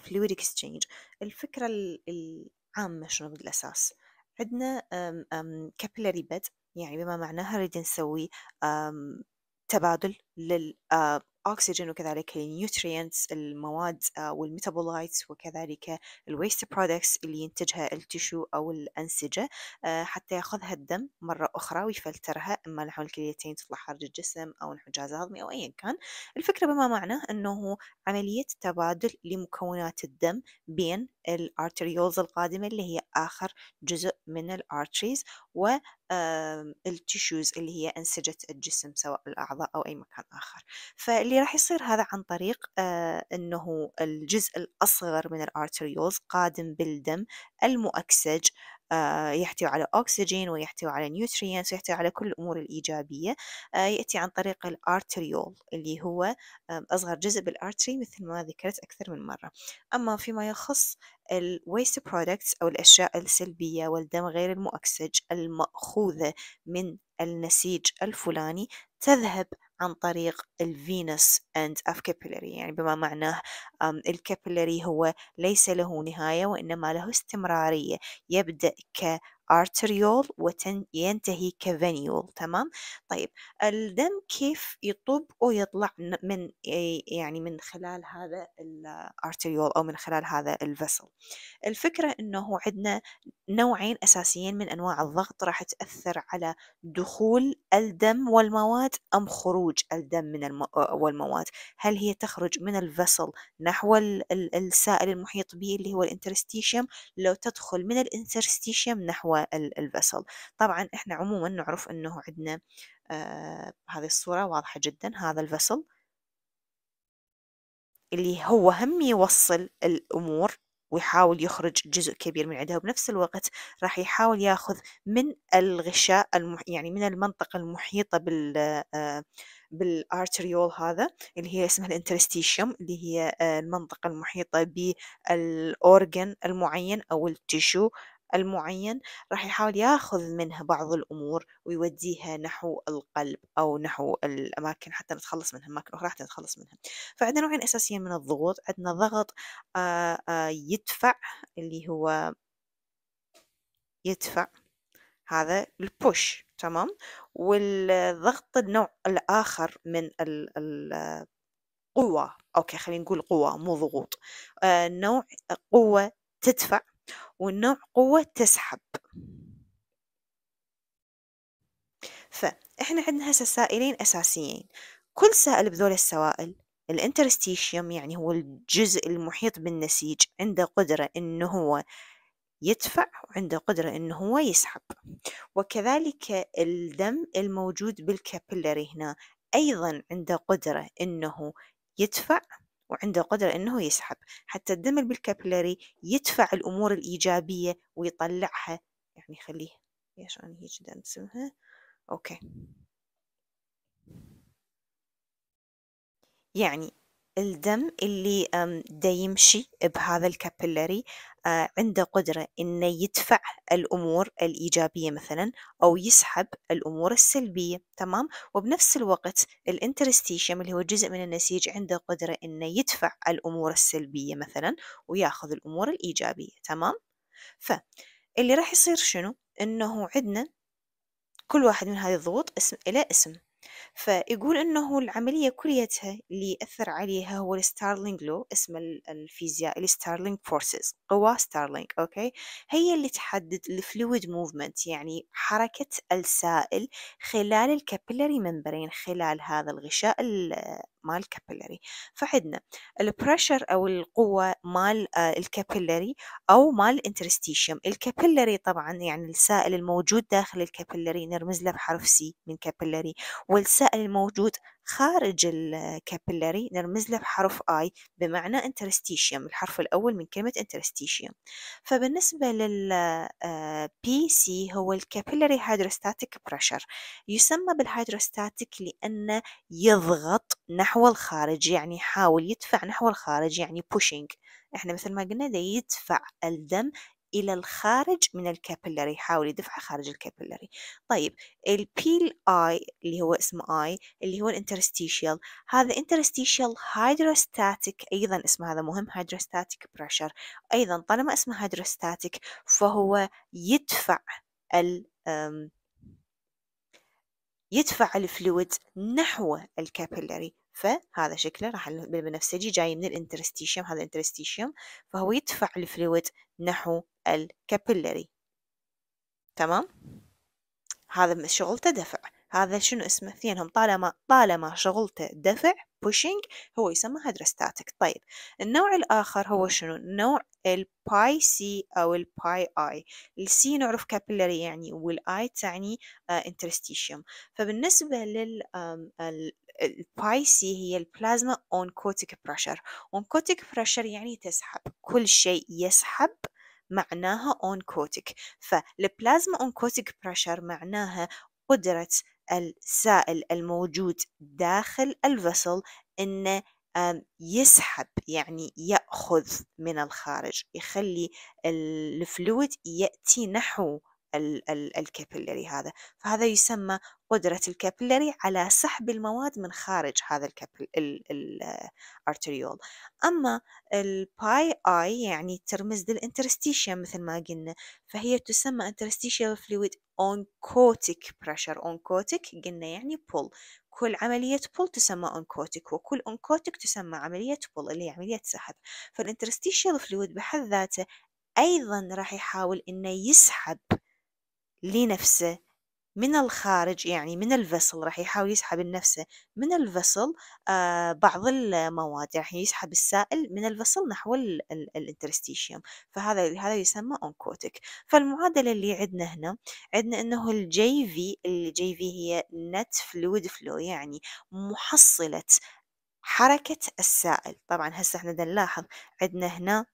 فلويد exchange الفكرة العامة شنو بالأساس عندنا capillary bed يعني بما معناها نريد نسوي تبادل لل آه، الأكسجين وكذلك النيوترينتس المواد آه، والميتابولايتس وكذلك الويست برودكتس اللي ينتجها التشو أو الأنسجة آه، حتى ياخذها الدم مرة أخرى ويفلترها إما نحو الكليتين تطلع خارج الجسم أو نحو الجهاز الهضمي أو أيا كان الفكرة بما معناه أنه عملية تبادل لمكونات الدم بين الارتريولز القادمة اللي هي آخر جزء من الارتريز و التيشوز اللي هي أنسجة الجسم سواء الأعضاء أو أي مكان آخر فاللي راح يصير هذا عن طريق آه، أنه الجزء الأصغر من الأرتريولز قادم بالدم المؤكسج آه، يحتوي على أكسجين ويحتوي على نيوترينس ويحتوي على كل الأمور الإيجابية آه، يأتي عن طريق الأرتريول اللي هو آه، أصغر جزء بالأرتري مثل ما ذكرت أكثر من مرة أما فيما يخص الويست برودكتس أو الأشياء السلبية والدم غير المؤكسج المأخوذة من النسيج الفلاني تذهب عن طريق الفينس اند افكابيلاري يعني بما معناه الكابلري هو ليس له نهاية وإنما له استمرارية يبدأ ك arteriole وينتهي كفينيول تمام طيب الدم كيف يطب ويطلع من يعني من خلال هذا الارتريول او من خلال هذا الفصل الفكره انه عندنا نوعين اساسيين من انواع الضغط راح تاثر على دخول الدم والمواد ام خروج الدم من والمواد هل هي تخرج من الفسل نحو السائل المحيط به اللي هو الانترستيشيوم لو تدخل من الانترستيشيوم نحو الفصل طبعا احنا عموما نعرف انه عندنا آه هذه الصورة واضحة جدا هذا الفصل اللي هو هم يوصل الأمور ويحاول يخرج جزء كبير من عندها وبنفس الوقت راح يحاول ياخذ من الغشاء المح... يعني من المنطقة المحيطة بال آه بالارتريول هذا اللي هي اسمها الانترستيشيوم اللي هي آه، المنطقة المحيطة بالأورجن المعين أو التشو المعين راح يحاول ياخذ منها بعض الامور ويوديها نحو القلب او نحو الاماكن حتى نتخلص منها اماكن اخرى حتى نتخلص منها فعندنا نوعين اساسيين من الضغوط عندنا ضغط آه، آه، يدفع اللي هو يدفع هذا البوش تمام والضغط النوع الآخر من القوة أوكي خلينا نقول قوة مو ضغوط آه، نوع قوة تدفع والنوع قوة تسحب فإحنا عندنا هسه سائلين أساسيين كل سائل بذول السوائل الانترستيشيوم يعني هو الجزء المحيط بالنسيج عنده قدرة إنه هو يدفع وعنده قدرة إنه هو يسحب وكذلك الدم الموجود بالكابيلاري هنا أيضا عنده قدرة إنه يدفع وعنده قدرة إنه يسحب حتى الدم بالكابيلاري يدفع الأمور الإيجابية ويطلعها يعني خليه ليش أنا هيك اسمها أوكي يعني الدم اللي دا يمشي بهذا الكابيلاري آه، عنده قدرة إنه يدفع الأمور الإيجابية مثلا أو يسحب الأمور السلبية تمام وبنفس الوقت الانترستيشم اللي هو جزء من النسيج عنده قدرة إنه يدفع الأمور السلبية مثلا وياخذ الأمور الإيجابية تمام فاللي راح يصير شنو إنه عندنا كل واحد من هذه الضغوط اسم إلى اسم فيقول انه العمليه كليتها اللي اثر عليها هو الستارلينج لو اسم الفيزياء الستارلينج فورسز قوى ستارلينج اوكي هي اللي تحدد الفلويد موفمنت يعني حركه السائل خلال الكابيلاري ممبرين خلال هذا الغشاء مال كابيلاري فعندنا البريشر او القوه مال آه، الكابيلاري او مال انترستيشيوم الكابيلاري طبعا يعني السائل الموجود داخل الكابيلاري نرمز له بحرف سي من كابيلاري والسائل الموجود خارج الكابيلاري نرمز له بحرف I بمعنى interstitium الحرف الأول من كلمة interstitium فبالنسبة لل سي آه، هو الكابيلاري هيدروستاتيك بريشر يسمى بالهيدروستاتيك لأنه يضغط نحو الخارج يعني يحاول يدفع نحو الخارج يعني pushing احنا مثل ما قلنا ده يدفع الدم إلى الخارج من الكابيلاري يحاول يدفعه خارج الكابيلاري طيب البيل آي اللي هو اسمه آي اللي هو الانترستيشيال هذا انترستيشيال هيدروستاتيك أيضا اسمه هذا مهم هيدروستاتيك بريشر أيضا طالما اسمه هيدروستاتيك فهو يدفع ال يدفع الفلويد نحو الكابيلاري فهذا شكله راح بالبنفسجي جاي من الانترستيشيوم هذا الانترستيشيوم فهو يدفع الفلويد نحو الكابيلاري تمام هذا شغلته دفع هذا شنو اسمه اثنينهم طالما طالما شغلته دفع بوشينج هو يسمى هيدروستاتيك طيب النوع الآخر هو شنو نوع الباي سي أو الباي آي السي نعرف كابيلاري يعني والآي تعني انترستيشيوم آه، فبالنسبة لل الباي سي هي البلازما اونكوتيك بريشر اونكوتيك بريشر يعني تسحب كل شيء يسحب معناها اونكوتيك فالبلازما اونكوتيك بريشر معناها قدرة السائل الموجود داخل الفصل انه يسحب يعني يأخذ من الخارج يخلي الفلويد يأتي نحو ال ال الكابيلري هذا فهذا يسمى قدرة الكابيلري على سحب المواد من خارج هذا الارتريول أما الباي آي يعني ترمز للانترستيشيا مثل ما قلنا فهي تسمى interstitial fluid oncotic pressure oncotic قلنا يعني pull كل عملية بول تسمى أونكوتيك وكل أونكوتيك تسمى عملية بول اللي هي عملية سحب فالانترستيشيا فلويد بحد ذاته أيضا راح يحاول إنه يسحب لنفسه من الخارج يعني من الفصل راح يحاول يسحب لنفسه من الفصل آه، بعض المواد راح يسحب السائل من الفصل نحو الانترستيشيوم فهذا هذا يسمى اونكوتيك فالمعادله اللي عندنا هنا عندنا انه الجي في الجي في هي نت فلويد فلو يعني محصله حركة السائل طبعا هسه احنا نلاحظ عندنا هنا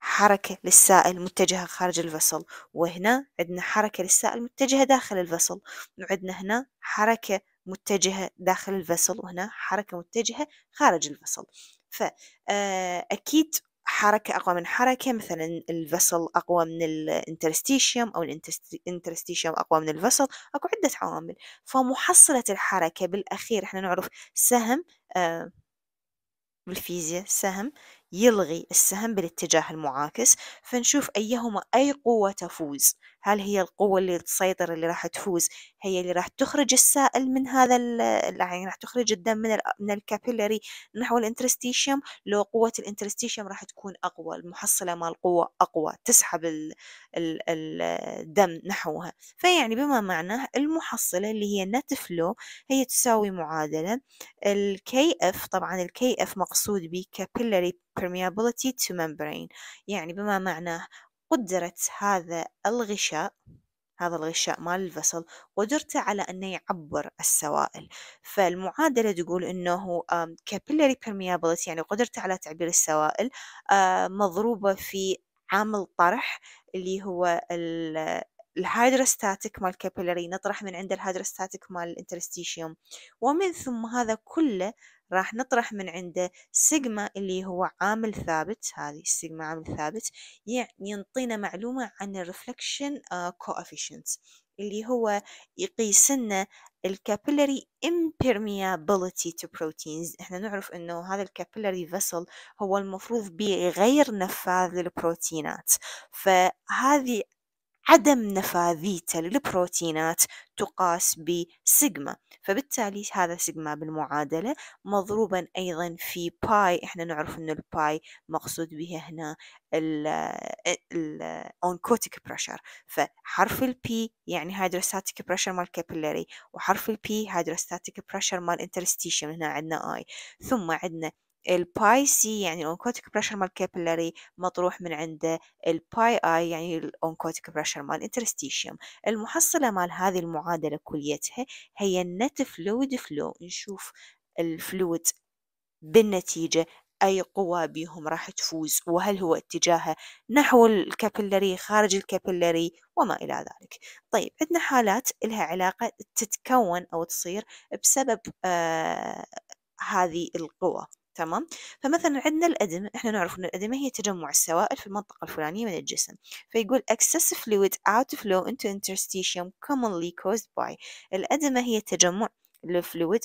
حركة للسائل متجهة خارج الفصل وهنا عندنا حركة للسائل متجهة داخل الفصل وعندنا هنا حركة متجهة داخل الفصل وهنا حركة متجهة خارج الفصل فأكيد آه، حركة أقوى من حركة مثلا الفصل أقوى من الانترستيشيوم أو الانترستيشيوم أقوى من الفصل أكو عدة عوامل فمحصلة الحركة بالأخير إحنا نعرف سهم آه، بالفيزياء سهم يلغي السهم بالاتجاه المعاكس فنشوف أيهما أي قوة تفوز هل هي القوة اللي تسيطر اللي راح تفوز هي اللي راح تخرج السائل من هذا يعني راح تخرج الدم من من الكابيلاري نحو الانترستيشيوم لو قوة الانترستيشيوم راح تكون أقوى المحصلة مال القوة أقوى تسحب الـ الـ الدم نحوها فيعني بما معناه المحصلة اللي هي نت فلو هي تساوي معادلة الكي اف طبعا الكي اف مقصود به permeability to membrane يعني بما معناه قدره هذا الغشاء هذا الغشاء مال الفصل قدرته على أنه يعبر السوائل فالمعادلة تقول أنه capillary permeability يعني قدرته على تعبير السوائل مضروبة في عامل طرح اللي هو الهيدروستاتيك مال كابيلاري نطرح من عند الهيدروستاتيك مال الانترستيشيوم ومن ثم هذا كله راح نطرح من عنده سيجما اللي هو عامل ثابت هذه السيجما عامل ثابت يعني ينطينا معلومة عن الرفلكشن آه، coefficient اللي هو يقيس لنا الكابيلاري impermeability to proteins احنا نعرف انه هذا الكابيلاري فيسل هو المفروض بيغير نفاذ للبروتينات فهذه عدم نفاذيته للبروتينات تقاس بسيجما فبالتالي هذا سيجما بالمعادلة مضروبا أيضا في باي إحنا نعرف أن الباي مقصود به هنا الأونكوتيك بريشر فحرف البي يعني هيدروستاتيك بريشر مال كابيلاري وحرف البي هيدروستاتيك بريشر مال انترستيشن هنا عندنا آي ثم عندنا الباي سي يعني الأونكوتيك بريشر مال كابيلاري مطروح من عنده الباي آي يعني الأونكوتيك بريشر مال انترستيشيوم المحصلة مال هذه المعادلة كليتها هي النت فلويد فلو نشوف الفلويد بالنتيجة أي قوة بيهم راح تفوز وهل هو اتجاهه نحو الكابيلاري خارج الكابيلاري وما إلى ذلك طيب عندنا حالات لها علاقة تتكون أو تصير بسبب آه هذه القوى تمام فمثلا عندنا الأدمة احنا نعرف أن الأدمة هي تجمع السوائل في المنطقة الفلانية من الجسم فيقول excess fluid out flow into interstitium commonly caused by الأدمة هي تجمع الفلويد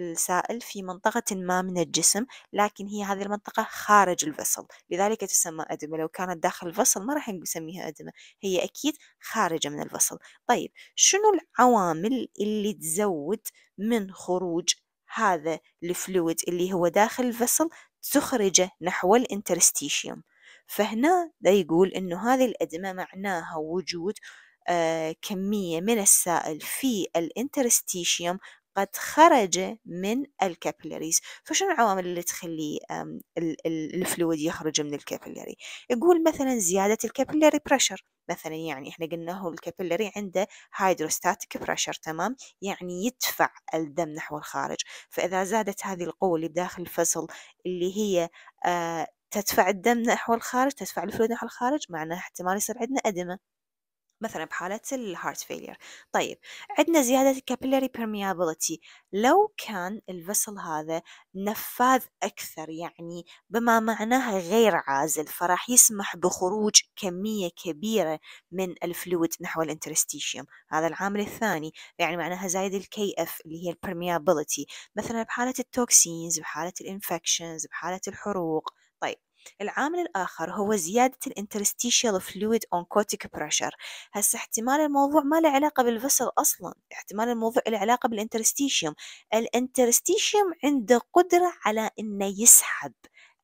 السائل في منطقة ما من الجسم لكن هي هذه المنطقة خارج الفصل لذلك تسمى أدمة لو كانت داخل الفصل ما راح نسميها أدمة هي أكيد خارجة من الفصل طيب شنو العوامل اللي تزود من خروج هذا الفلويد اللي هو داخل الفصل تخرجه نحو الانترستيشيوم فهنا دا يقول انه هذه الادمة معناها وجود آه كمية من السائل في الانترستيشيوم قد خرج من الكابلاريز فشنو العوامل اللي تخلي الفلويد يخرج من الكابلاري يقول مثلا زيادة الكابلاري بريشر مثلا يعني احنا قلنا هو الكابلاري عنده هيدروستاتيك بريشر تمام يعني يدفع الدم نحو الخارج فاذا زادت هذه القوه اللي بداخل الفصل اللي هي آه، تدفع الدم نحو الخارج تدفع الفلويد نحو الخارج معناه احتمال يصير عندنا ادمه مثلا بحالة الهارت فيلير طيب عندنا زيادة الكابيلاري برميابلتي لو كان الفسل هذا نفاذ أكثر يعني بما معناها غير عازل فراح يسمح بخروج كمية كبيرة من الفلويد نحو الانترستيشيوم هذا العامل الثاني يعني معناها زايد الكي اف اللي هي البرميابلتي مثلا بحالة التوكسينز بحالة الانفكشنز بحالة الحروق العامل الآخر هو زيادة الانترستيشيال فلويد اون كوتيك بريشر هسه احتمال الموضوع ما له علاقة بالفصل أصلا احتمال الموضوع له علاقة بالانترستيشيوم الانترستيشيوم عنده قدرة على أنه يسحب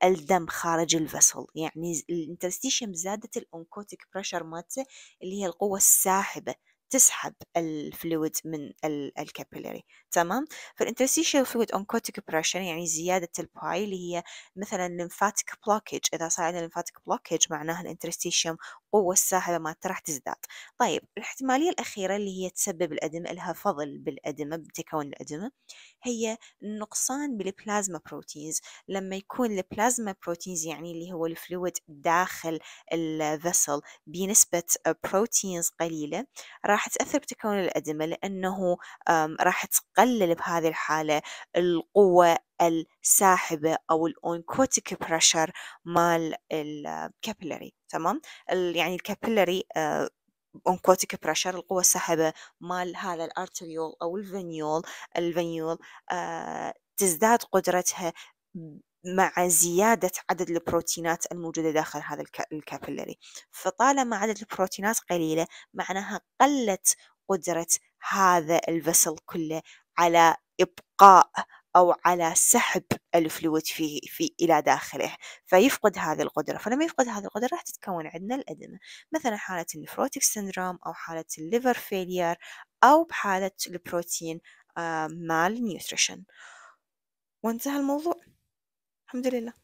الدم خارج الفصل يعني الانترستيشيوم زادت الأونكوتيك بريشر مالته اللي هي القوة الساحبة تسحب الفلويد من الكابيلاري تمام فالانترستيشال فلويد اونكوتيك بريشر يعني زياده الباي اللي هي مثلا لمفاتيك بلوكج اذا صار عندنا لمفاتيك بلوكج معناها الانترستيشيوم القوة الساحبة ما راح تزداد طيب الاحتمالية الأخيرة اللي هي تسبب الأدمة لها فضل بالأدمة بتكون الأدمة هي النقصان بالبلازما بروتينز لما يكون البلازما بروتينز يعني اللي هو الفلويد داخل الفصل بنسبة بروتينز قليلة راح تأثر بتكون الأدمة لأنه راح تقلل بهذه الحالة القوة الساحبة أو الأونكوتيك بريشر مال الكابيلاري تمام يعني الكابيلاري اونكوتيك آه، بريشر القوة السحبة مال هذا الارتريول او الفنيول الفنيول آه، تزداد قدرتها مع زيادة عدد البروتينات الموجودة داخل هذا الكابيلاري فطالما عدد البروتينات قليلة معناها قلت قدرة هذا الفصل كله على إبقاء أو على سحب الفلويد في, في إلى داخله فيفقد هذه القدرة فلما يفقد هذه القدرة راح تتكون عندنا الأدمة مثلا حالة النفروتيك سندروم أو حالة الليفر فيلير أو بحالة البروتين آه، مال نيوتريشن وانتهى الموضوع الحمد لله